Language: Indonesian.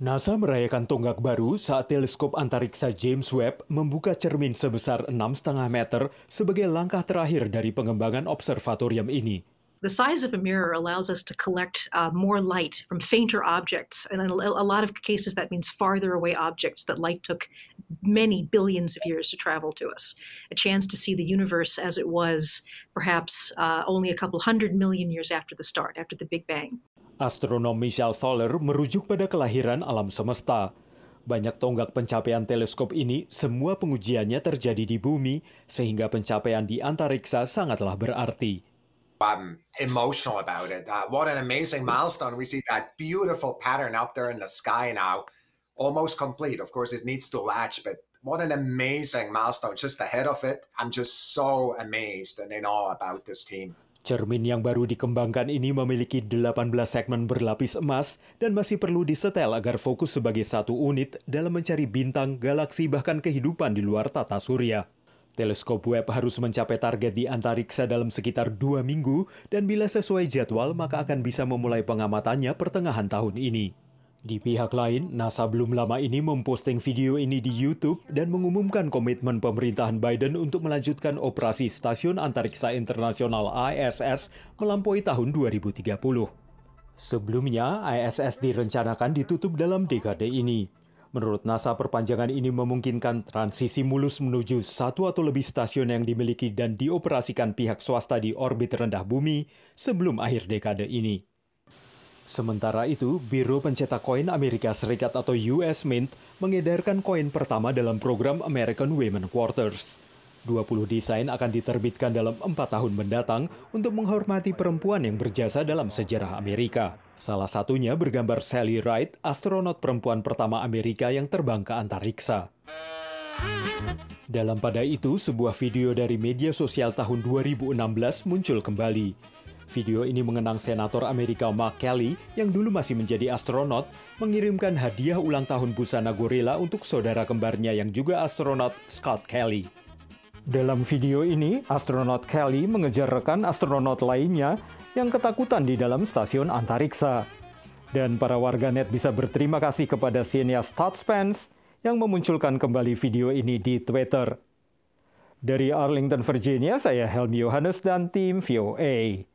NASA merayakan tonggak baru saat teleskop antariksa James Webb membuka cermin sebesar 6,5 meter sebagai langkah terakhir dari pengembangan observatorium ini. The size of a mirror allows us to collect uh, more light from fainter objects. And in a lot of cases, that means farther away objects that light took many billions of years to travel to us. A chance to see the universe as it was perhaps uh, only a couple hundred million years after the start, after the Big Bang. Astronom Michel Fowler merujuk pada kelahiran alam semesta. Banyak tonggak pencapaian teleskop ini, semua pengujiannya terjadi di bumi, sehingga pencapaian di antariksa sangatlah berarti. I'm emotional about it. Uh, what an amazing milestone. We see that beautiful pattern up there in the sky now, almost complete. Of course, it needs to latch, but what an amazing milestone just ahead of it. I'm just so amazed and in awe about this team. Cermin yang baru dikembangkan ini memiliki 18 segmen berlapis emas dan masih perlu disetel agar fokus sebagai satu unit dalam mencari bintang, galaksi, bahkan kehidupan di luar tata surya. Teleskop web harus mencapai target di antariksa dalam sekitar dua minggu dan bila sesuai jadwal maka akan bisa memulai pengamatannya pertengahan tahun ini. Di pihak lain, NASA belum lama ini memposting video ini di YouTube dan mengumumkan komitmen pemerintahan Biden untuk melanjutkan operasi Stasiun Antariksa Internasional ISS melampaui tahun 2030. Sebelumnya, ISS direncanakan ditutup dalam dekade ini. Menurut NASA, perpanjangan ini memungkinkan transisi mulus menuju satu atau lebih stasiun yang dimiliki dan dioperasikan pihak swasta di orbit rendah bumi sebelum akhir dekade ini. Sementara itu, Biro Pencetak Koin Amerika Serikat atau US Mint mengedarkan koin pertama dalam program American Women Quarters. 20 desain akan diterbitkan dalam 4 tahun mendatang untuk menghormati perempuan yang berjasa dalam sejarah Amerika. Salah satunya bergambar Sally Wright, astronot perempuan pertama Amerika yang terbang ke antariksa. Dalam pada itu, sebuah video dari media sosial tahun 2016 muncul kembali. Video ini mengenang Senator Amerika Mark Kelly yang dulu masih menjadi astronot mengirimkan hadiah ulang tahun busana gorila untuk saudara kembarnya yang juga astronot Scott Kelly. Dalam video ini, astronot Kelly mengejar rekan astronot lainnya yang ketakutan di dalam stasiun antariksa. Dan para warganet bisa berterima kasih kepada sinias Todd Spence yang memunculkan kembali video ini di Twitter. Dari Arlington, Virginia, saya Helmi Yohanes dan tim VOA.